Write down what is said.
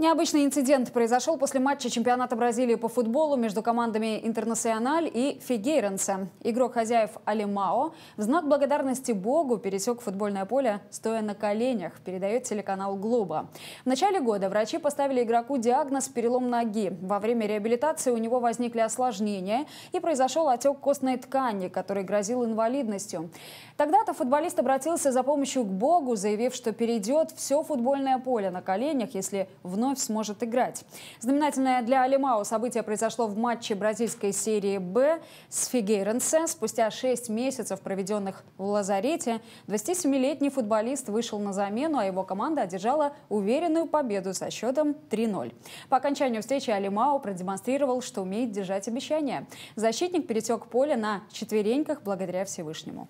Необычный инцидент произошел после матча чемпионата Бразилии по футболу между командами «Интернациональ» и «Фигейренсе». Игрок хозяев Алимао в знак благодарности Богу пересек футбольное поле, стоя на коленях, передает телеканал «Глоба». В начале года врачи поставили игроку диагноз «перелом ноги». Во время реабилитации у него возникли осложнения и произошел отек костной ткани, который грозил инвалидностью. Тогда-то футболист обратился за помощью к Богу, заявив, что перейдет все футбольное поле на коленях, если вновь вновь сможет играть. Знаменательное для Алимао событие произошло в матче бразильской серии «Б» с Фигейренсе. Спустя 6 месяцев, проведенных в лазарете, 27-летний футболист вышел на замену, а его команда одержала уверенную победу со счетом 3-0. По окончанию встречи Алимао продемонстрировал, что умеет держать обещания. Защитник перетек поле на четвереньках благодаря Всевышнему.